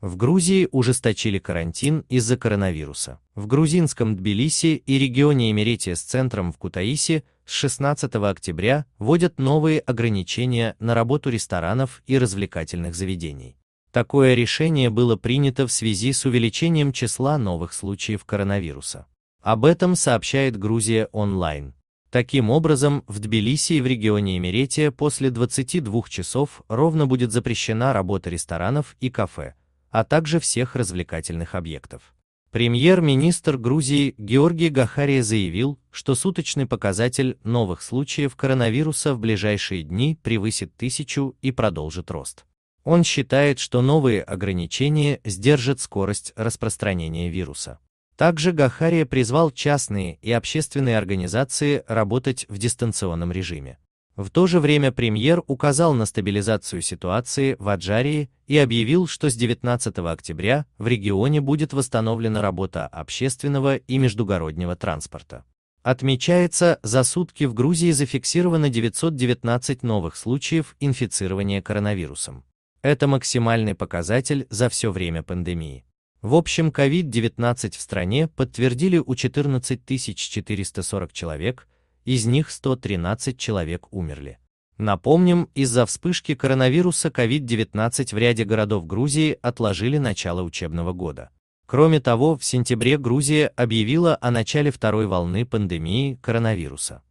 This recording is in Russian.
В Грузии ужесточили карантин из-за коронавируса. В грузинском Тбилиси и регионе Эмеретия с центром в Кутаиси с 16 октября вводят новые ограничения на работу ресторанов и развлекательных заведений. Такое решение было принято в связи с увеличением числа новых случаев коронавируса. Об этом сообщает Грузия онлайн. Таким образом, в Тбилиси и в регионе Эмеретия после 22 часов ровно будет запрещена работа ресторанов и кафе, а также всех развлекательных объектов. Премьер-министр Грузии Георгий Гахария заявил, что суточный показатель новых случаев коронавируса в ближайшие дни превысит тысячу и продолжит рост. Он считает, что новые ограничения сдержат скорость распространения вируса. Также Гахария призвал частные и общественные организации работать в дистанционном режиме. В то же время премьер указал на стабилизацию ситуации в Аджарии и объявил, что с 19 октября в регионе будет восстановлена работа общественного и междугороднего транспорта. Отмечается, за сутки в Грузии зафиксировано 919 новых случаев инфицирования коронавирусом. Это максимальный показатель за все время пандемии. В общем, COVID-19 в стране подтвердили у 14 440 человек, из них 113 человек умерли. Напомним, из-за вспышки коронавируса COVID-19 в ряде городов Грузии отложили начало учебного года. Кроме того, в сентябре Грузия объявила о начале второй волны пандемии коронавируса.